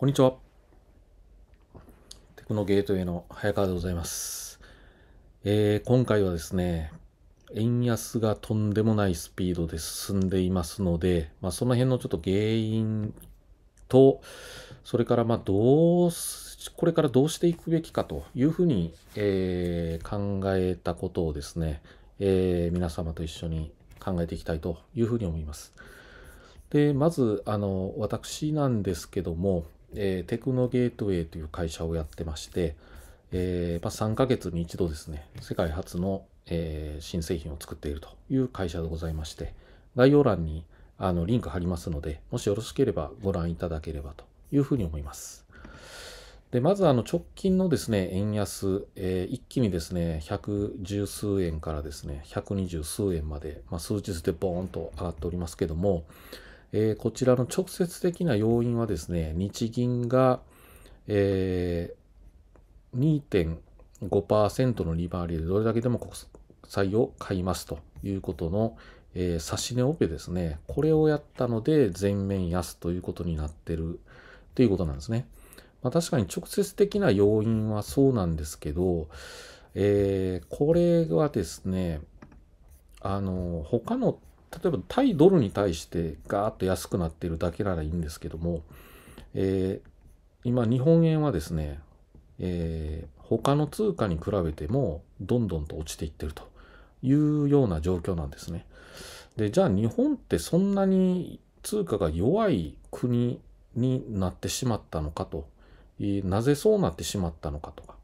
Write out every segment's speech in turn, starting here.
こんにちは。テクノゲートへの早川でございます。えー、今回はですね、円安がとんでもないスピードで進んでいますので、まあ、その辺のちょっと原因と、それからまあどうこれからどうしていくべきかというふうに、えー、考えたことをですね、えー、皆様と一緒に考えていきたいというふうに思います。でまずあの私なんですけどもえー、テクノゲートウェイという会社をやってまして、えー、まあ、3ヶ月に一度ですね、世界初の、えー、新製品を作っているという会社でございまして、概要欄にあのリンク貼りますので、もしよろしければご覧いただければというふうに思います。で、まずあの直近のですね、円安、えー、一気にですね、110数円からですね、120数円まで、まあ、数日でボーンと上がっておりますけども、えー、こちらの直接的な要因はですね、日銀が、えー、2.5%の利回りでどれだけでも国債を買いますということの、えー、差し値オペですね、これをやったので全面安ということになってるということなんですね。まあ、確かに直接的な要因はそうなんですけど、えー、これはですね、あの、他の例えば対ドルに対してガーッと安くなっているだけならいいんですけども、えー、今日本円はですね、えー、他の通貨に比べてもどんどんと落ちていってるというような状況なんですね。でじゃあ日本ってそんなに通貨が弱い国になってしまったのかと、なぜそうなってしまったのかとか、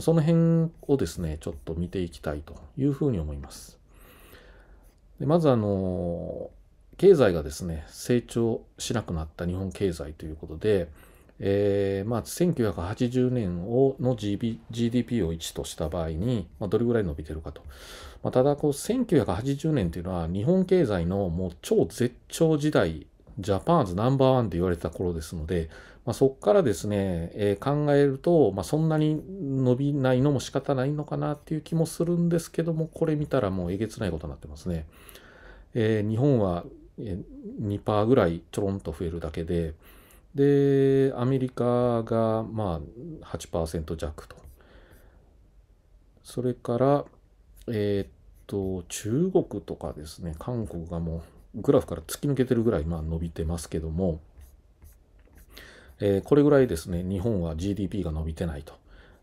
その辺をですね、ちょっと見ていきたいというふうに思います。でまずあの経済がですね成長しなくなった日本経済ということで、えーまあ、1980年をの、GB、GDP を1とした場合に、まあ、どれぐらい伸びてるかと、まあ、ただこう1980年というのは日本経済のもう超絶頂時代ジャパンズナンバーワンと言われた頃ですので、まあ、そこからですね、えー、考えると、まあ、そんなに伸びないのも仕方ないのかなっていう気もするんですけども、これ見たらもうえげつないことになってますね。えー、日本は2%ぐらいちょろんと増えるだけで、で、アメリカがまあ8%弱と。それから、えー、っと、中国とかですね、韓国がもうグラフから突き抜けてるぐらいまあ伸びてますけども、えこれぐらいですね、日本は GDP が伸びてないと。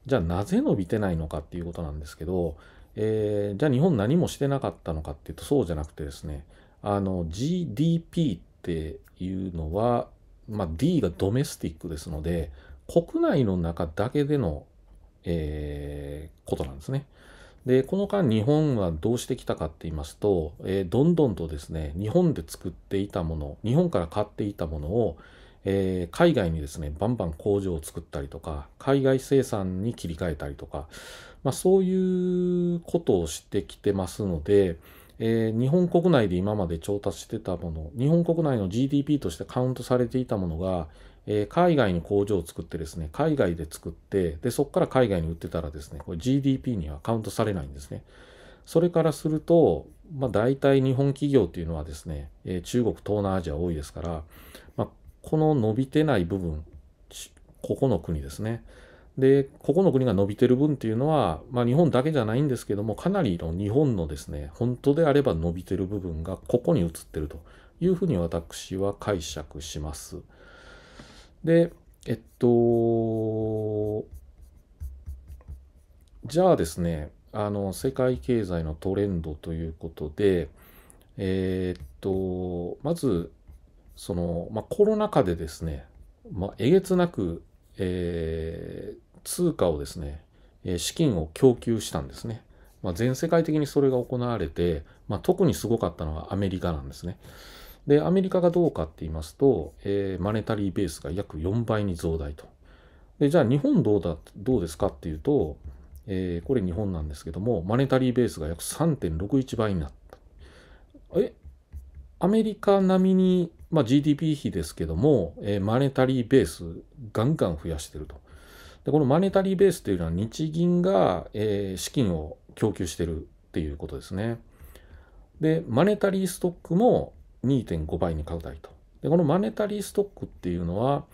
じゃあなぜ伸びてないのかっていうことなんですけど、えー、じゃあ日本何もしてなかったのかっていうとそうじゃなくてですね、あの GDP っていうのは、まあ、D がドメスティックですので、国内の中だけでの、えー、ことなんですね。で、この間日本はどうしてきたかって言いますと、えー、どんどんとですね、日本で作っていたもの、日本から買っていたものを、えー、海外にですね、バンバン工場を作ったりとか、海外生産に切り替えたりとか、まあ、そういうことをしてきてますので、えー、日本国内で今まで調達してたもの、日本国内の GDP としてカウントされていたものが、えー、海外に工場を作ってですね、海外で作って、で、そこから海外に売ってたらですね、GDP にはカウントされないんですね。それからすると、まあ、大体日本企業っていうのはですね、えー、中国、東南アジア多いですから、この伸びてない部分、ここの国ですね。で、ここの国が伸びてる分っていうのは、まあ、日本だけじゃないんですけども、かなりの日本のですね、本当であれば伸びてる部分がここに移ってるというふうに私は解釈します。で、えっと、じゃあですね、あの世界経済のトレンドということで、えー、っと、まずその、まあ、コロナ禍でですね、まあ、えげつなく、えー、通貨をですね、資金を供給したんですね。まあ、全世界的にそれが行われて、まあ、特にすごかったのはアメリカなんですね。で、アメリカがどうかって言いますと、えー、マネタリーベースが約4倍に増大と。で、じゃあ日本どうだ、どうですかっていうと、えー、これ日本なんですけども、マネタリーベースが約3.61倍になった。えアメリカ並みにまあ、GDP 比ですけども、えー、マネタリーベースガンガン増やしてると。でこのマネタリーベースというのは日銀が、えー、資金を供給してるっていうことですね。で、マネタリーストックも2.5倍に拡大と。で、このマネタリーストックっていうのは、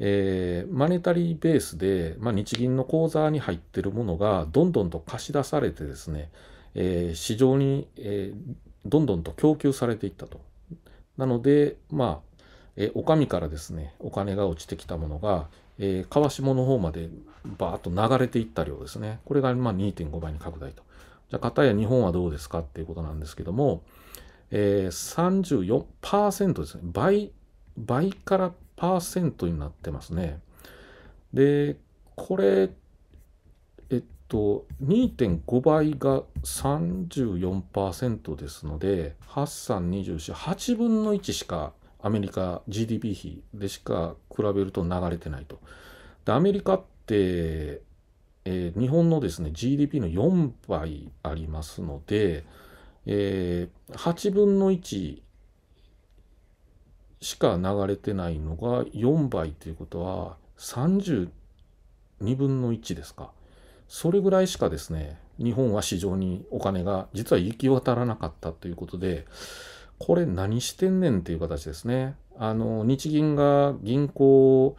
えー、マネタリーベースで、まあ、日銀の口座に入ってるものがどんどんと貸し出されてですね、えー、市場に、えー、どんどんと供給されていったと。なので、まあ、えお上からですね、お金が落ちてきたものが、えー、川下の方までバーッと流れていった量ですね。これがま2.5倍に拡大と。じゃあ、片や日本はどうですかっていうことなんですけども、えー、34%ですね。倍、倍からパーセントになってますね。で、これと、2.5倍が34%ですので、8324、8分の1しかアメリカ GDP 比でしか比べると流れてないと。で、アメリカって、えー、日本のですね、GDP の4倍ありますので、えー、8分の1しか流れてないのが4倍ということは32分の1ですか。それぐらいしかですね、日本は市場にお金が実は行き渡らなかったということで、これ何してんねんっていう形ですね。あの、日銀が銀行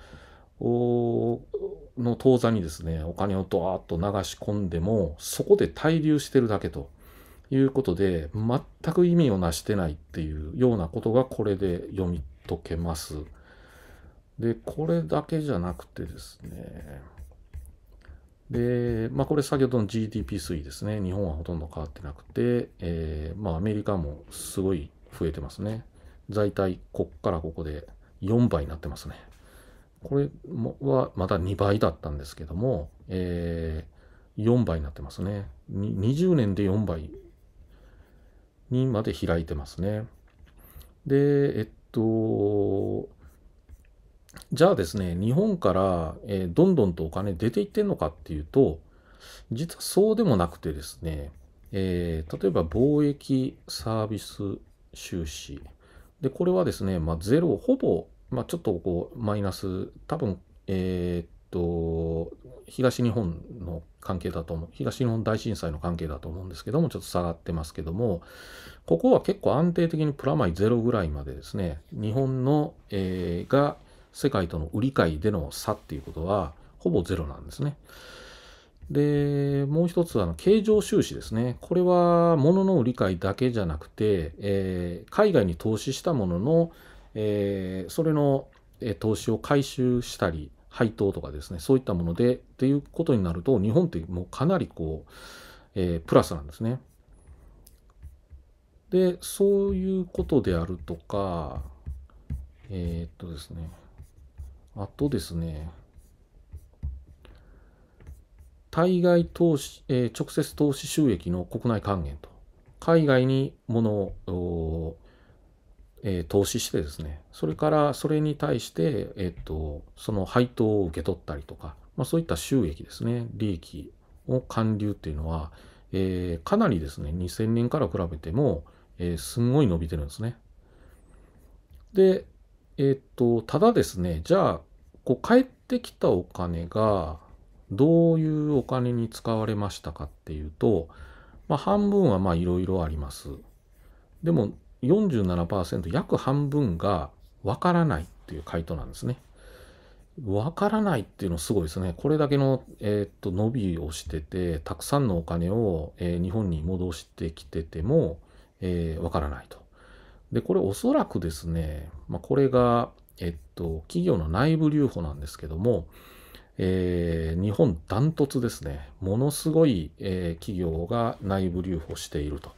の当座にですね、お金をドワーッと流し込んでも、そこで滞留してるだけということで、全く意味をなしてないっていうようなことがこれで読み解けます。で、これだけじゃなくてですね、で、まあ、これ先ほどの GDP 推移ですね。日本はほとんど変わってなくて、えー、まあ、アメリカもすごい増えてますね。在体、こっからここで4倍になってますね。これはまた2倍だったんですけども、えー、4倍になってますね。20年で4倍にまで開いてますね。で、えっと、じゃあですね、日本から、えー、どんどんとお金出ていってんのかっていうと、実はそうでもなくてですね、えー、例えば貿易、サービス、収支。で、これはですね、まあ、ゼロ、ほぼ、まあ、ちょっとこう、マイナス、多分、えー、っと、東日本の関係だと思う、東日本大震災の関係だと思うんですけども、ちょっと下がってますけども、ここは結構安定的にプラマイゼロぐらいまでですね、日本の、えー、が、世界との売り買いでの差っていうことは、ほぼゼロなんですね。で、もう一つは、あの、経常収支ですね。これは、物の売り買いだけじゃなくて、えー、海外に投資したものの、えー、それの、えー、投資を回収したり、配当とかですね、そういったものでっていうことになると、日本ってもうかなりこう、えー、プラスなんですね。で、そういうことであるとか、えー、っとですね、あとですね、対外投資、えー、直接投資収益の国内還元と、海外に物を、えー、投資してですね、それからそれに対して、えっ、と、その配当を受け取ったりとか、まあ、そういった収益ですね、利益を還流っていうのは、えー、かなりですね、2000年から比べても、えー、すんごい伸びてるんですね。で、えっ、と、ただですね、じゃあ、こう返ってきたお金がどういうお金に使われましたかっていうと、まあ、半分はまあいろいろあります。でも47%約半分がわからないっていう回答なんですね。わからないっていうのすごいですね。これだけの、えー、っと伸びをしてて、たくさんのお金を、えー、日本に戻してきてても、えー、わからないと。で、これおそらくですね、まあ、これがえっと、企業の内部留保なんですけども、えー、日本ダントツですね、ものすごい、えー、企業が内部留保していると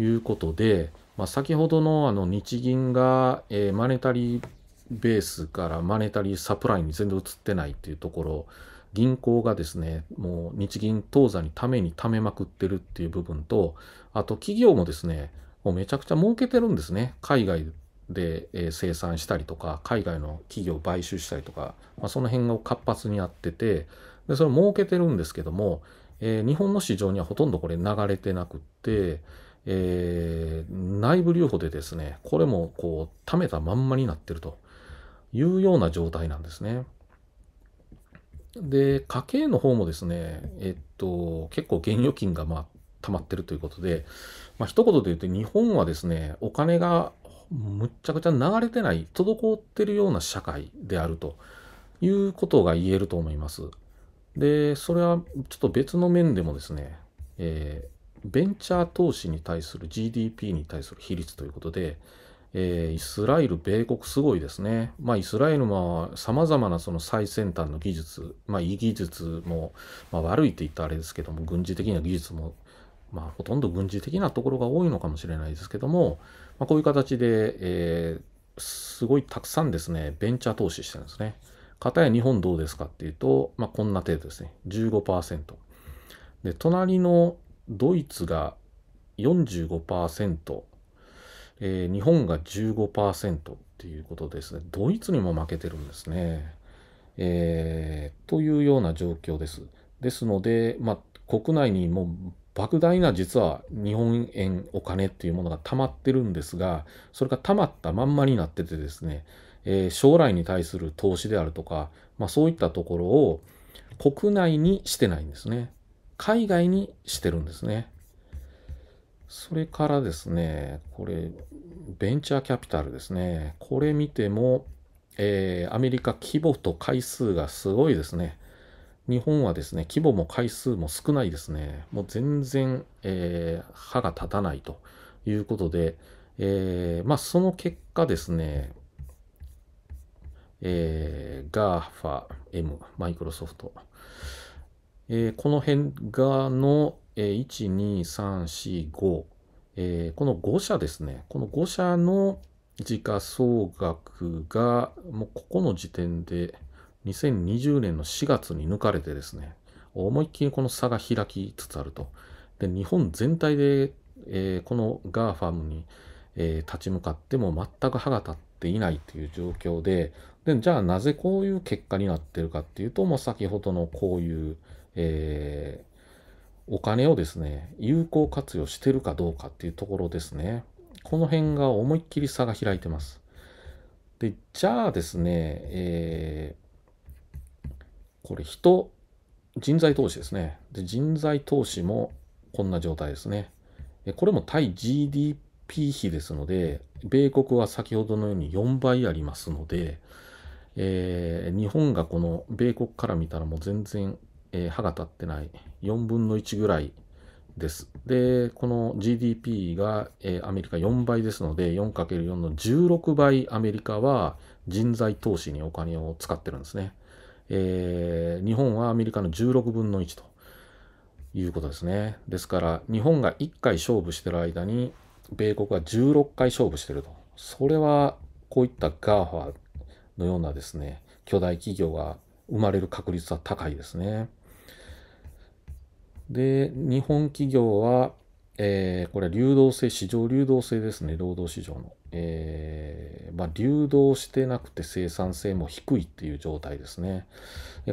いうことで、まあ、先ほどのあの日銀が、えー、マネタリーベースからマネタリーサプライに全然移ってないっていうところ、銀行がですね、もう日銀当座にためにためまくってるっていう部分と、あと企業もですね、もうめちゃくちゃ儲けてるんですね。海外で、え生産したりとか海外の企業を買収したりとか、まあ、その辺を活発にやっててでそれ儲けてるんですけども、えー、日本の市場にはほとんどこれ流れてなくって、えー、内部留保でですねこれもこう貯めたまんまになってるというような状態なんですね。で家計の方もですね、えっと、結構現預金がまあ溜まってるということで、まあ、一言で言うと日本はですねお金がむっちゃくちゃ流れてない、滞ってるような社会であるということが言えると思います。で、それはちょっと別の面でもですね、えー、ベンチャー投資に対する GDP に対する比率ということで、えー、イスラエル、米国すごいですね。まあ、イスラエルもさまざまなその最先端の技術、まあ、いい技術も、まあ、悪いって言ったらあれですけども、軍事的な技術もまあ、ほとんど軍事的なところが多いのかもしれないですけども、まあ、こういう形で、えー、すごいたくさんですね、ベンチャー投資してるんですね。かたや日本どうですかっていうと、まあ、こんな程度ですね、15%。で、隣のドイツが45%、えー、日本が15%っていうことですね、ドイツにも負けてるんですね。えー、というような状況です。ですので、まあ、国内にも莫大な実は日本円お金っていうものが溜まってるんですが、それが溜まったまんまになっててですね、えー、将来に対する投資であるとか、まあ、そういったところを国内にしてないんですね。海外にしてるんですね。それからですね、これ、ベンチャーキャピタルですね。これ見ても、えー、アメリカ規模と回数がすごいですね。日本はですね、規模も回数も少ないですね。もう全然、えー、歯が立たないということで、えー、まあ、その結果ですね、えー、GAFAM、マイクロソフト、えー、この辺がの、えー、1、2、3、4、5、えこの5社ですね、この5社の時価総額が、もうここの時点で、2020年の4月に抜かれてですね、思いっきりこの差が開きつつあると。で、日本全体で、えー、この GAFAM に、えー、立ち向かっても全く歯が立っていないという状況で、で、じゃあなぜこういう結果になってるかっていうと、もう先ほどのこういう、えー、お金をですね、有効活用してるかどうかっていうところですね。この辺が思いっきり差が開いてます。で、じゃあですね、えーこれ人、人材投資ですね。で人材投資もこんな状態ですね。これも対 GDP 比ですので、米国は先ほどのように4倍ありますので、えー、日本がこの米国から見たらもう全然、えー、歯が立ってない4分の1ぐらいです。で、この GDP が、えー、アメリカ4倍ですので、4×4 の16倍アメリカは人材投資にお金を使ってるんですね。えー、日本はアメリカの16分の1ということですね。ですから、日本が1回勝負してる間に、米国は16回勝負してると。それは、こういった GAFA のようなですね、巨大企業が生まれる確率は高いですね。で、日本企業は、えー、これ流動性、市場流動性ですね、労働市場の。えー、まあ、流動してなくて生産性も低いっていう状態ですね。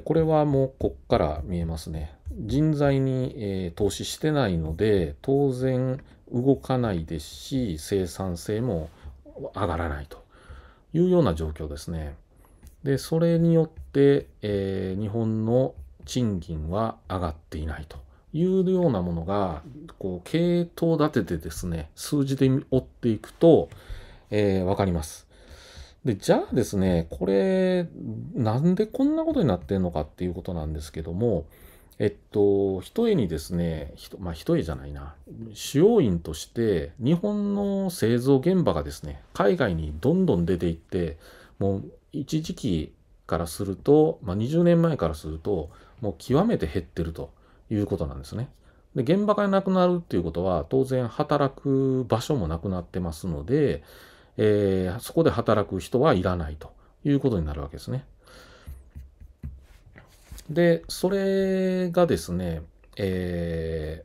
これはもうこっから見えますね。人材に、えー、投資してないので、当然動かないですし、生産性も上がらないというような状況ですね。で、それによって、え日本の賃金は上がっていないと。いうようなものが、こう、系統立ててですね、数字で追っていくと、えー、わかります。で、じゃあですね、これ、なんでこんなことになってんのかっていうことなんですけども、えっと、一重にですね、ひとまあ、一重じゃないな、主要因として、日本の製造現場がですね、海外にどんどん出ていって、もう一時期からすると、まあ、20年前からすると、もう極めて減ってるということなんですね。で、現場がなくなるっていうことは、当然働く場所もなくなってますので、えー、そこで働く人はいらないということになるわけですね。で、それがですね、え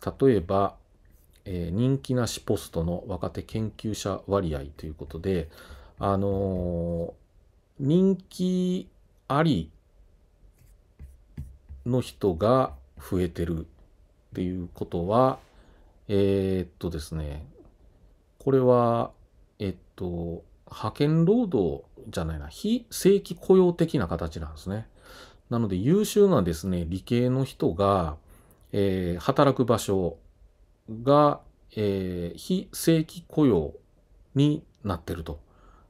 ー、例えば、えー、人気なしポストの若手研究者割合ということで、あのー、人気ありの人が増えてるっていうことは、えー、っとですね、これは、えっと、派遣労働じゃないな、非正規雇用的な形なんですね。なので優秀なですね、理系の人が、えー、働く場所が、えー、非正規雇用になってると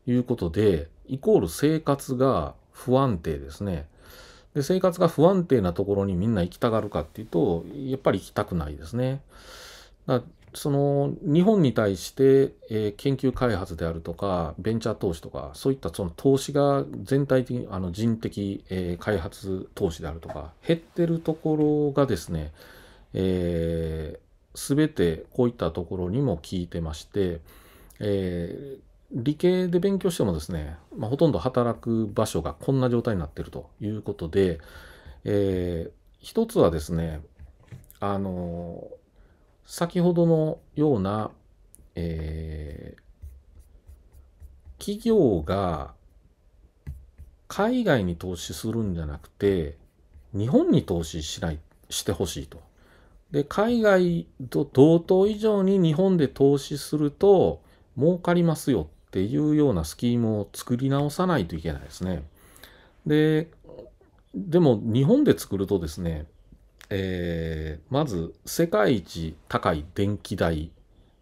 いうことで、イコール生活が不安定ですね。で生活が不安定なところにみんな行きたがるかっていうとやっぱり行きたくないですね。だその日本に対して、えー、研究開発であるとかベンチャー投資とかそういったその投資が全体的にあの人的、えー、開発投資であるとか減ってるところがですね、えー、全てこういったところにも効いてまして、えー、理系で勉強してもですね、まあ、ほとんど働く場所がこんな状態になっているということで、えー、一つはですね、あのー、先ほどのような、えー、企業が海外に投資するんじゃなくて、日本に投資しない、してほしいと。で、海外と同等以上に日本で投資すると儲かりますよっていうようなスキームを作り直さないといけないですね。で、でも日本で作るとですね、えー、まず世界一高い電気代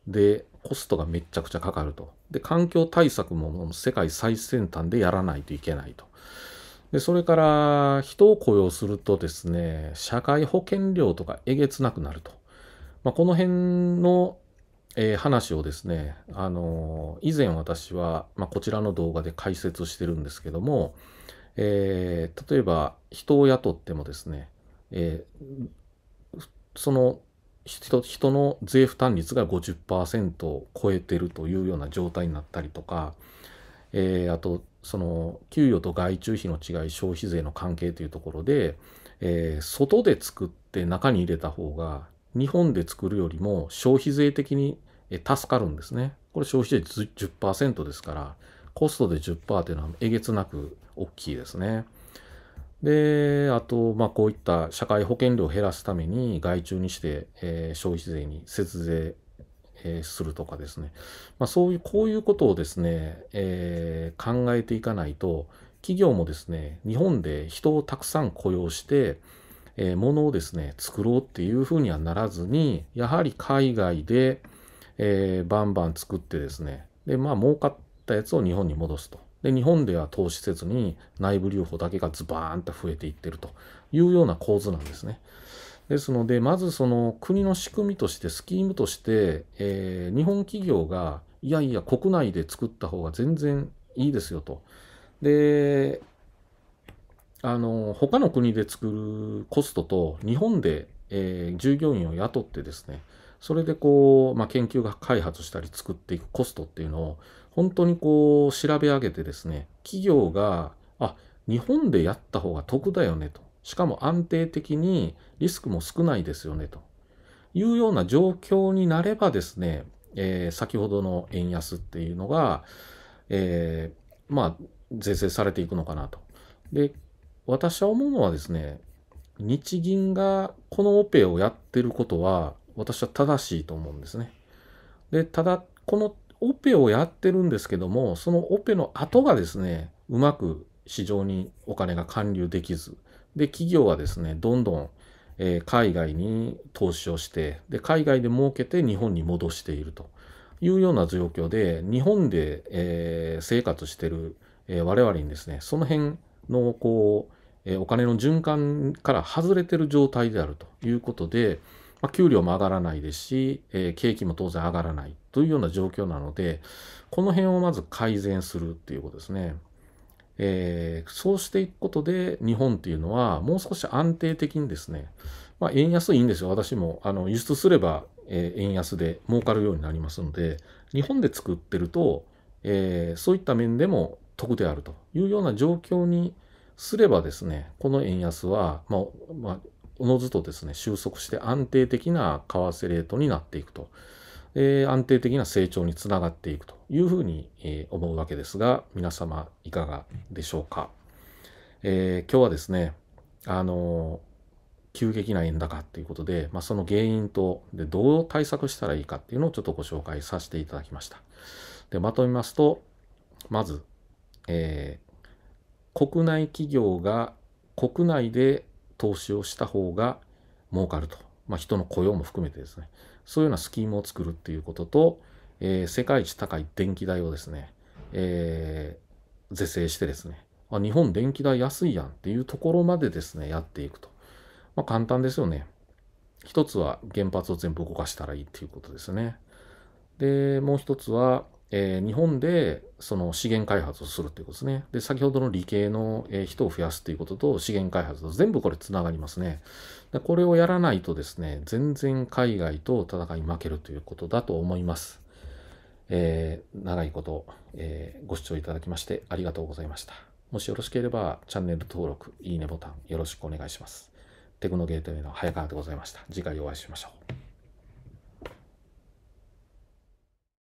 でコストがめちゃくちゃかかると。で、環境対策も世界最先端でやらないといけないと。で、それから人を雇用するとですね、社会保険料とかえげつなくなると。まあ、この辺のえー、話をですね、あのー、以前私は、まあ、こちらの動画で解説してるんですけども、えー、例えば人を雇ってもですね、えその人人の税負担率が50%を超えてるというような状態になったりとか、えあとその給与と外注費の違い消費税の関係というところで、え外で作って中に入れた方が日本で作るよりも消費税的に助かるんですね。これ消費税10%ですから、コストで10%っていうのはえげつなく大きいですね。で、あと、まあ、こういった社会保険料を減らすために、外注にして、えー、消費税に節税、えー、するとかですね。まあ、そういう、こういうことをですね、えー、考えていかないと、企業もですね、日本で人をたくさん雇用して、えー、ものをですね、作ろうっていうふうにはならずに、やはり海外で、えー、バンバン作ってですね、で、まあ、儲かったやつを日本に戻すと。で、日本では投資せずに内部留保だけがズバーンと増えていってるというような構図なんですね。ですので、まずその国の仕組みとして、スキームとして、えー、日本企業が、いやいや、国内で作った方が全然いいですよと。で、あの他の国で作るコストと日本で、えー、従業員を雇ってですねそれでこう、まあ、研究が開発したり作っていくコストっていうのを本当にこう調べ上げてですね企業があ日本でやった方が得だよねとしかも安定的にリスクも少ないですよねというような状況になればですね、えー、先ほどの円安っていうのが、えー、まあ是正されていくのかなと。で私は思うのはですね、日銀がこのオペをやってることは、私は正しいと思うんですね。で、ただ、このオペをやってるんですけども、そのオペの後がですね、うまく市場にお金が還流できず、で、企業はですね、どんどん、えー、海外に投資をして、で、海外で儲けて日本に戻しているというような状況で、日本で、えー、生活してる、えー、我々にですね、その辺、のこう、えお金の循環から外れてる状態であるということで、まあ、給料も上がらないですし、えー、景気も当然上がらないというような状況なので、この辺をまず改善するっていうことですね。えー、そうしていくことで、日本っていうのは、もう少し安定的にですね、まあ、円安いいんですよ。私も、あの、輸出すれば、えー、円安で儲かるようになりますので、日本で作ってると、えー、そういった面でも得であるというような状況にすればですね、この円安は、まあ、まあ、おのずとですね、収束して安定的な為替レートになっていくと、えー、安定的な成長につながっていくというふうに、えー、思うわけですが、皆様いかがでしょうか。えー、今日はですね、あの急激な円高っていうことで、まあ、その原因とでどう対策したらいいかっていうのをちょっとご紹介させていただきました。でまとめますと、まずえー、国内企業が国内で投資をした方が儲かると、まあ、人の雇用も含めてですねそういうようなスキームを作るっていうことと、えー、世界一高い電気代をですね、えー、是正してですねあ日本電気代安いやんっていうところまでですねやっていくと、まあ、簡単ですよね一つは原発を全部動かしたらいいっていうことですねでもう一つはえー、日本でその資源開発をするということですね。で、先ほどの理系の、え人を増やすということと資源開発と全部これつながりますねで。これをやらないとですね、全然海外と戦い負けるということだと思います。えー、長いこと、えご視聴いただきましてありがとうございました。もしよろしければチャンネル登録、いいねボタンよろしくお願いします。テクノゲートウェイの早川でございました。次回お会いしましょう。